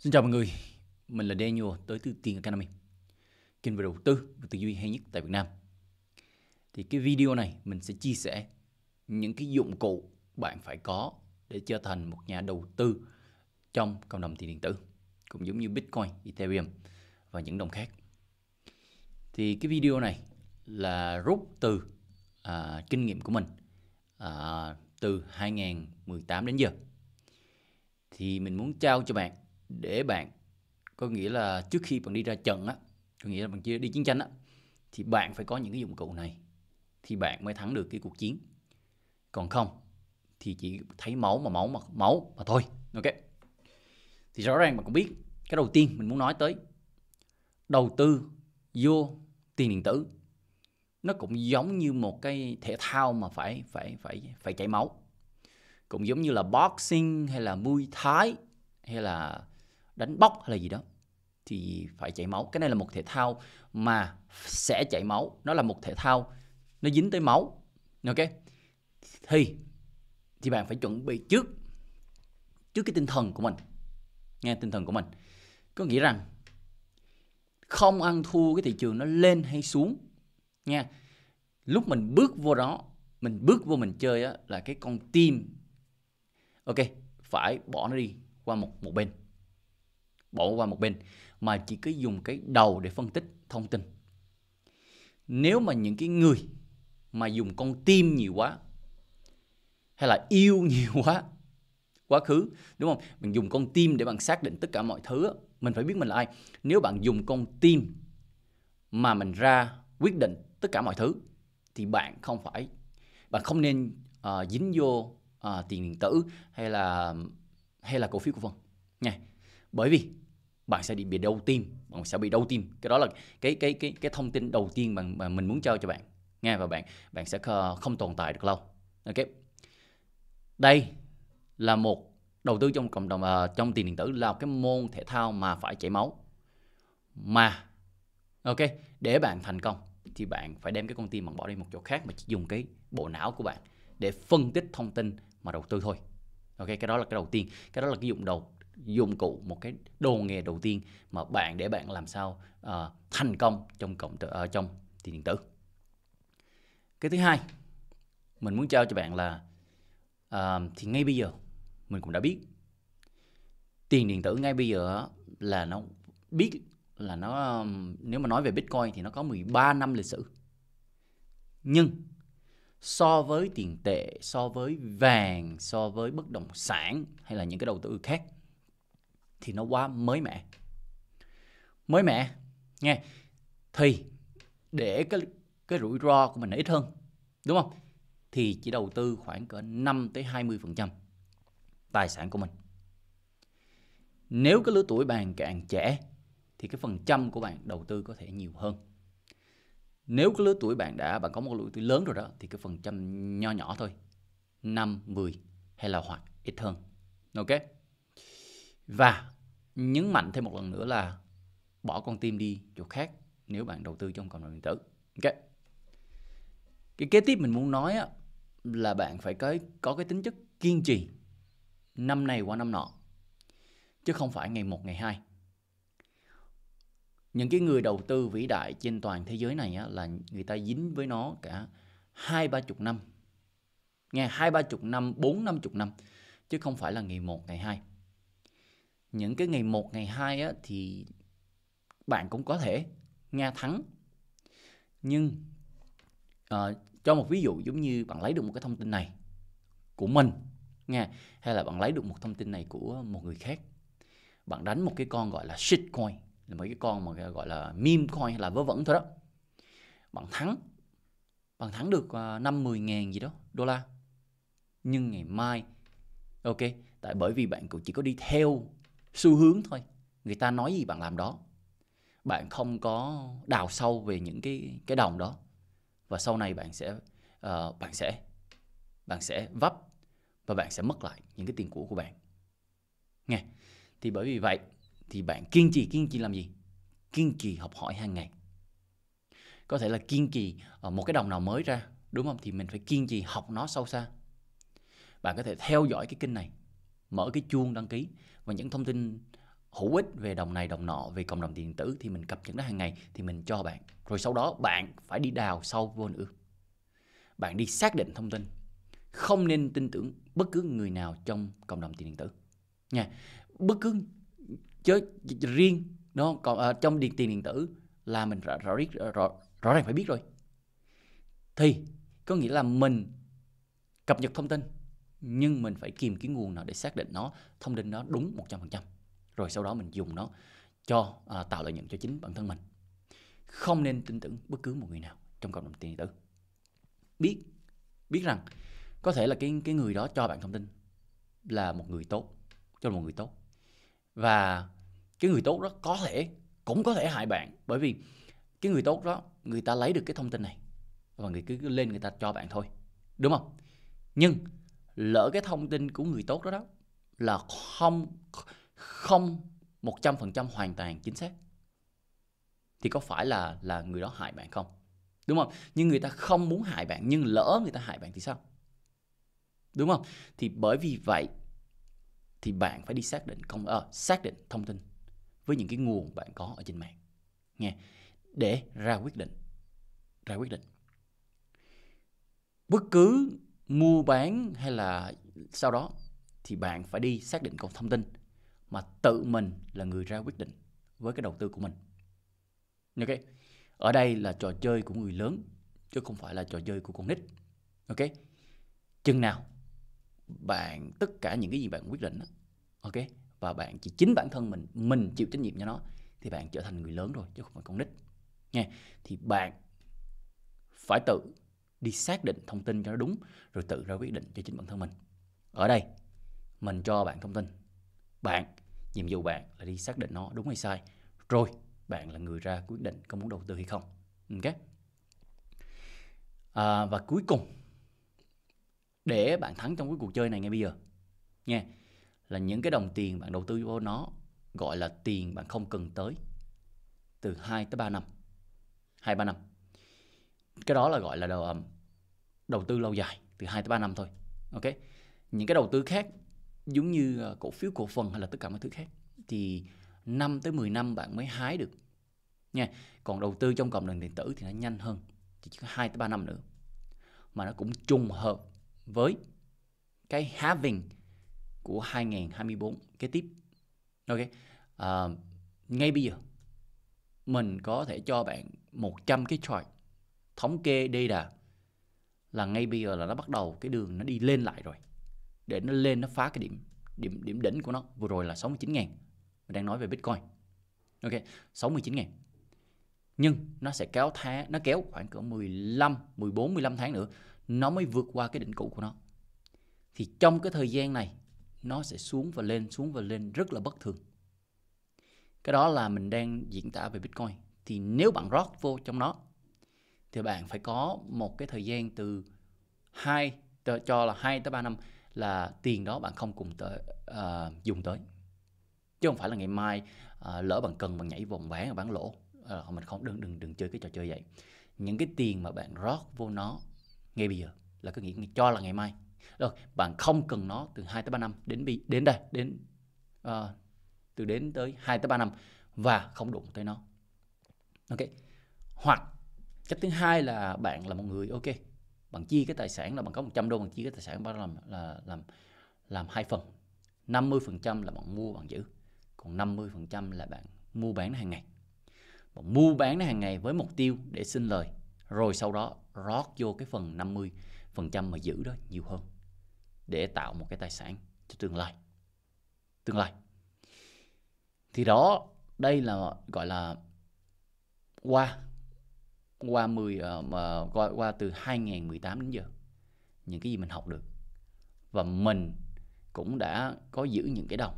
Xin chào mọi người, mình là Daniel tới từ Tiền Academy Kênh về đầu tư và tư duy hay nhất tại Việt Nam Thì cái video này mình sẽ chia sẻ những cái dụng cụ bạn phải có để trở thành một nhà đầu tư trong cộng đồng tiền điện tử cũng giống như Bitcoin, Ethereum và những đồng khác thì cái video này là rút từ à, kinh nghiệm của mình à, từ 2018 đến giờ thì mình muốn trao cho bạn để bạn có nghĩa là trước khi bạn đi ra trận á có nghĩa là bạn chưa đi chiến tranh á thì bạn phải có những cái dụng cụ này thì bạn mới thắng được cái cuộc chiến còn không thì chỉ thấy máu mà máu mà máu mà thôi ok thì rõ ràng bạn cũng biết cái đầu tiên mình muốn nói tới đầu tư vô tiền điện tử nó cũng giống như một cái thể thao mà phải phải phải phải chảy máu cũng giống như là boxing hay là muay thái hay là đánh bóc hay là gì đó thì phải chảy máu cái này là một thể thao mà sẽ chảy máu nó là một thể thao nó dính tới máu ok thì thì bạn phải chuẩn bị trước trước cái tinh thần của mình nghe tinh thần của mình có nghĩa rằng không ăn thua cái thị trường nó lên hay xuống nha lúc mình bước vô đó mình bước vô mình chơi á, là cái con tim ok phải bỏ nó đi qua một một bên bỏ qua một bên mà chỉ cứ dùng cái đầu để phân tích thông tin nếu mà những cái người mà dùng con tim nhiều quá hay là yêu nhiều quá quá khứ đúng không mình dùng con tim để bạn xác định tất cả mọi thứ mình phải biết mình là ai nếu bạn dùng con tim mà mình ra quyết định tất cả mọi thứ thì bạn không phải bạn không nên uh, dính vô uh, tiền điện tử hay là hay là cổ phiếu của phần nha bởi vì bạn sẽ bị đau tim bạn sẽ bị đau tim cái đó là cái cái cái cái thông tin đầu tiên mà, mà mình muốn trao cho bạn nghe và bạn bạn sẽ không tồn tại được lâu ok đây là một đầu tư trong cộng đồng à, trong tiền điện tử là một cái môn thể thao mà phải chảy máu mà ok để bạn thành công thì bạn phải đem cái con tim bạn bỏ đi một chỗ khác mà chỉ dùng cái bộ não của bạn để phân tích thông tin mà đầu tư thôi ok cái đó là cái đầu tiên cái đó là cái dụng đầu dụng cụ một cái đồ nghề đầu tiên mà bạn để bạn làm sao uh, thành công trong cộng uh, trong tiền điện tử cái thứ hai mình muốn trao cho bạn là uh, thì ngay bây giờ mình cũng đã biết tiền điện tử ngay bây giờ là nó biết là nó nếu mà nói về Bitcoin thì nó có 13 năm lịch sử. Nhưng so với tiền tệ, so với vàng, so với bất động sản hay là những cái đầu tư khác thì nó quá mới mẻ mới mẻ nghe thì để cái cái rủi ro của mình ít hơn đúng không thì chỉ đầu tư khoảng cỡ 5 tới 20% tài sản của mình. Nếu cái lứa tuổi bạn càng trẻ thì cái phần trăm của bạn đầu tư có thể nhiều hơn. Nếu cái lứa tuổi bạn đã bạn có một lứa tuổi lớn rồi đó thì cái phần trăm nho nhỏ thôi. 5, 10 hay là hoặc ít hơn. Ok? và nhấn mạnh thêm một lần nữa là bỏ con tim đi chỗ khác nếu bạn đầu tư trong cộng đồng điện tử ok cái kế tiếp mình muốn nói á, là bạn phải có có cái tính chất kiên trì năm này qua năm nọ chứ không phải ngày một ngày hai những cái người đầu tư vĩ đại trên toàn thế giới này á, là người ta dính với nó cả hai ba chục năm nghe hai ba chục năm bốn năm chục năm chứ không phải là ngày một ngày hai những cái ngày 1, ngày 2 á, thì bạn cũng có thể Nga thắng nhưng uh, cho một ví dụ giống như bạn lấy được một cái thông tin này của mình nha hay là bạn lấy được một thông tin này của một người khác bạn đánh một cái con gọi là shit coin là mấy cái con mà gọi là meme coin hay là vớ vẩn thôi đó bạn thắng bạn thắng được ờ, năm mười ngàn gì đó đô la nhưng ngày mai ok tại bởi vì bạn cũng chỉ có đi theo xu hướng thôi người ta nói gì bạn làm đó bạn không có đào sâu về những cái cái đồng đó và sau này bạn sẽ uh, bạn sẽ bạn sẽ vấp và bạn sẽ mất lại những cái tiền cũ của bạn nghe thì bởi vì vậy thì bạn kiên trì kiên trì làm gì kiên trì học hỏi hàng ngày có thể là kiên trì ờ, một cái đồng nào mới ra đúng không thì mình phải kiên trì học nó sâu xa bạn có thể theo dõi cái kinh này mở cái chuông đăng ký và những thông tin hữu ích về đồng này đồng nọ về cộng đồng điện tử thì mình cập nhật nó hàng ngày thì mình cho bạn rồi sau đó bạn phải đi đào sâu vô nữa bạn đi xác định thông tin không nên tin tưởng bất cứ người nào trong cộng đồng tiền điện tử nha bất cứ chớ riêng nó còn ở à, trong điện tiền điện tử là mình rõ rõ, rõ rõ rõ ràng phải biết rồi thì có nghĩa là mình cập nhật thông tin nhưng mình phải tìm cái nguồn nào để xác định nó thông tin nó đúng 100% rồi sau đó mình dùng nó cho à, tạo lợi nhuận cho chính bản thân mình không nên tin tưởng bất cứ một người nào trong cộng đồng tiền điện tử biết biết rằng có thể là cái cái người đó cho bạn thông tin là một người tốt cho một người tốt và cái người tốt đó có thể cũng có thể hại bạn bởi vì cái người tốt đó người ta lấy được cái thông tin này và người cứ lên người ta cho bạn thôi đúng không nhưng lỡ cái thông tin của người tốt đó đó là không không một trăm phần trăm hoàn toàn chính xác thì có phải là là người đó hại bạn không đúng không nhưng người ta không muốn hại bạn nhưng lỡ người ta hại bạn thì sao đúng không thì bởi vì vậy thì bạn phải đi xác định công à, xác định thông tin với những cái nguồn bạn có ở trên mạng nghe để ra quyết định ra quyết định bất cứ mua bán hay là sau đó thì bạn phải đi xác định cổng thông tin mà tự mình là người ra quyết định với cái đầu tư của mình. Ok. Ở đây là trò chơi của người lớn chứ không phải là trò chơi của con nít. Ok. Chừng nào bạn tất cả những cái gì bạn quyết định đó, ok và bạn chỉ chính bản thân mình mình chịu trách nhiệm cho nó thì bạn trở thành người lớn rồi chứ không phải con nít nghe thì bạn phải tự đi xác định thông tin cho nó đúng rồi tự ra quyết định cho chính bản thân mình ở đây mình cho bạn thông tin bạn nhiệm vụ bạn là đi xác định nó đúng hay sai rồi bạn là người ra quyết định có muốn đầu tư hay không ok à, và cuối cùng để bạn thắng trong cái cuộc chơi này ngay bây giờ nha là những cái đồng tiền bạn đầu tư vô nó gọi là tiền bạn không cần tới từ 2 tới 3 năm 2 3 năm cái đó là gọi là đầu, à, đầu tư lâu dài từ 2 tới 3 năm thôi ok những cái đầu tư khác giống như à, cổ phiếu cổ phần hay là tất cả mọi thứ khác thì 5 tới 10 năm bạn mới hái được nha còn đầu tư trong cộng đồng điện tử thì nó nhanh hơn chỉ có 2 tới 3 năm nữa mà nó cũng trùng hợp với cái having của 2024 kế tiếp ok à, ngay bây giờ mình có thể cho bạn 100 cái chart thống kê data là ngay bây giờ là nó bắt đầu cái đường nó đi lên lại rồi để nó lên nó phá cái điểm điểm điểm đỉnh của nó vừa rồi là 69 ngàn mình đang nói về Bitcoin ok 69 ngàn nhưng nó sẽ kéo tháng nó kéo khoảng cỡ 15 14 15 tháng nữa nó mới vượt qua cái đỉnh cũ của nó thì trong cái thời gian này nó sẽ xuống và lên xuống và lên rất là bất thường cái đó là mình đang diễn tả về Bitcoin thì nếu bạn rót vô trong nó thì bạn phải có một cái thời gian từ 2 cho là 2 tới 3 năm là tiền đó bạn không cùng tới uh, dùng tới chứ không phải là ngày mai uh, lỡ bạn cần bạn nhảy vòng ván và bán lỗ uh, mình không đừng đừng đừng chơi cái trò chơi vậy những cái tiền mà bạn rót vô nó ngay bây giờ là cái nghĩa cho là ngày mai rồi bạn không cần nó từ 2 tới 3 năm đến bị đến đây đến uh, từ đến tới 2 tới 3 năm và không đụng tới nó ok hoặc cách thứ hai là bạn là một người ok bạn chia cái tài sản là bạn có 100 đô bạn chia cái tài sản bạn làm là làm làm hai phần 50% là bạn mua bạn giữ còn 50% là bạn mua bán nó hàng ngày bạn mua bán nó hàng ngày với mục tiêu để xin lời rồi sau đó rót vô cái phần 50% mà giữ đó nhiều hơn để tạo một cái tài sản cho tương lai tương lai thì đó đây là gọi là qua qua 10 ờ, mà uh, qua qua từ 2018 đến giờ những cái gì mình học được và mình cũng đã có giữ những cái đồng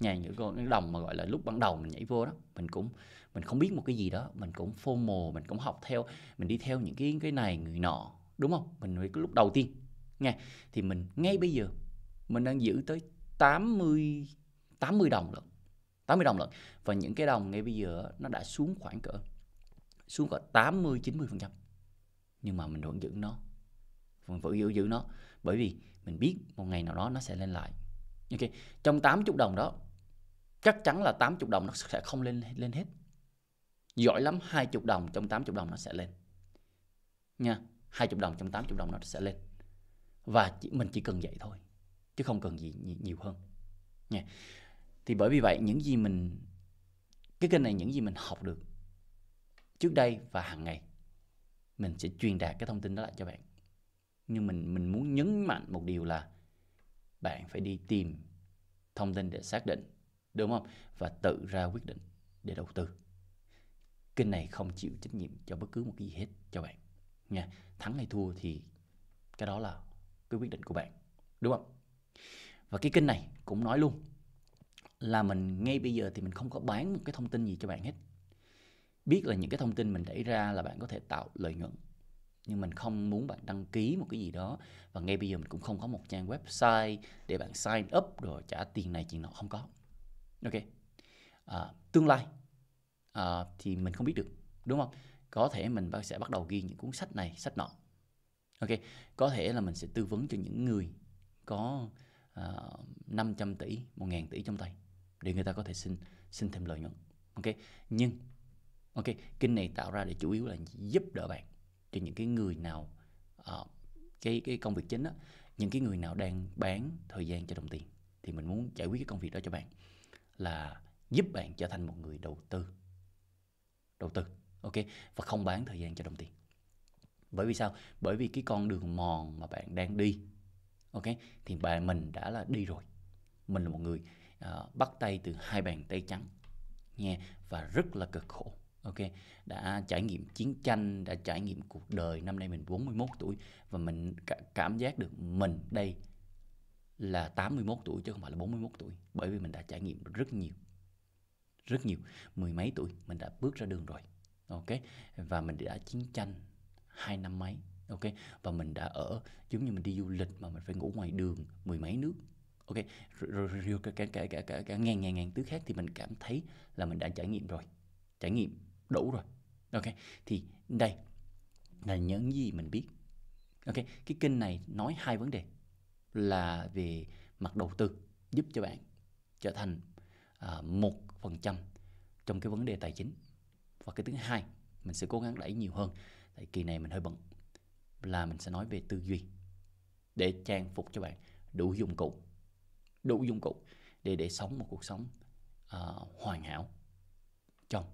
nhà những con đồng mà gọi là lúc ban đầu mình nhảy vô đó mình cũng mình không biết một cái gì đó mình cũng phô mồ mình cũng học theo mình đi theo những cái cái này người nọ đúng không mình cái lúc đầu tiên nghe thì mình ngay bây giờ mình đang giữ tới 80 80 đồng lận 80 đồng lận và những cái đồng ngay bây giờ nó đã xuống khoảng cỡ xuống còn 80 90%. Nhưng mà mình vẫn giữ nó. Mình vẫn giữ giữ nó bởi vì mình biết một ngày nào đó nó sẽ lên lại. Ok, trong 80 đồng đó chắc chắn là 80 đồng nó sẽ không lên lên hết. Giỏi lắm 20 đồng trong 80 đồng nó sẽ lên. Nha, 20 đồng trong 80 đồng nó sẽ lên. Và chỉ, mình chỉ cần vậy thôi chứ không cần gì nhiều hơn. Nha. Thì bởi vì vậy những gì mình cái kênh này những gì mình học được trước đây và hàng ngày mình sẽ truyền đạt cái thông tin đó lại cho bạn nhưng mình mình muốn nhấn mạnh một điều là bạn phải đi tìm thông tin để xác định đúng không và tự ra quyết định để đầu tư kênh này không chịu trách nhiệm cho bất cứ một cái gì hết cho bạn nha thắng hay thua thì cái đó là cái quyết định của bạn đúng không và cái kênh này cũng nói luôn là mình ngay bây giờ thì mình không có bán một cái thông tin gì cho bạn hết biết là những cái thông tin mình đẩy ra là bạn có thể tạo lợi nhuận nhưng mình không muốn bạn đăng ký một cái gì đó và ngay bây giờ mình cũng không có một trang website để bạn sign up rồi trả tiền này chuyện nọ không có ok à, tương lai à, thì mình không biết được đúng không có thể mình sẽ bắt đầu ghi những cuốn sách này sách nọ ok có thể là mình sẽ tư vấn cho những người có uh, à, 500 tỷ 1.000 tỷ trong tay để người ta có thể xin xin thêm lợi nhuận ok nhưng ok kinh này tạo ra để chủ yếu là giúp đỡ bạn cho những cái người nào uh, cái cái công việc chính đó những cái người nào đang bán thời gian cho đồng tiền thì mình muốn giải quyết cái công việc đó cho bạn là giúp bạn trở thành một người đầu tư đầu tư ok và không bán thời gian cho đồng tiền bởi vì sao bởi vì cái con đường mòn mà bạn đang đi ok thì bạn mình đã là đi rồi mình là một người uh, bắt tay từ hai bàn tay trắng nghe và rất là cực khổ Ok, đã trải nghiệm chiến tranh, đã trải nghiệm cuộc đời, năm nay mình 41 tuổi và mình cảm giác được mình đây là 81 tuổi chứ không phải là 41 tuổi bởi vì mình đã trải nghiệm rất nhiều. Rất nhiều, mười mấy tuổi mình đã bước ra đường rồi. Ok, và mình đã chiến tranh hai năm mấy. Ok, và mình đã ở giống như mình đi du lịch mà mình phải ngủ ngoài đường mười mấy nước ok rồi, rồi, rồi cả cả cả cả cả, cả ngàn ngàn ngàn thứ khác thì mình cảm thấy là mình đã trải nghiệm rồi trải nghiệm đủ rồi ok thì đây là những gì mình biết ok cái kênh này nói hai vấn đề là về mặt đầu tư giúp cho bạn trở thành à, một phần trăm trong cái vấn đề tài chính và cái thứ hai mình sẽ cố gắng đẩy nhiều hơn tại kỳ này mình hơi bận là mình sẽ nói về tư duy để trang phục cho bạn đủ dụng cụ đủ dụng cụ để để sống một cuộc sống uh, hoàn hảo trong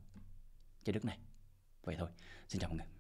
trái đức này vậy thôi xin chào mọi người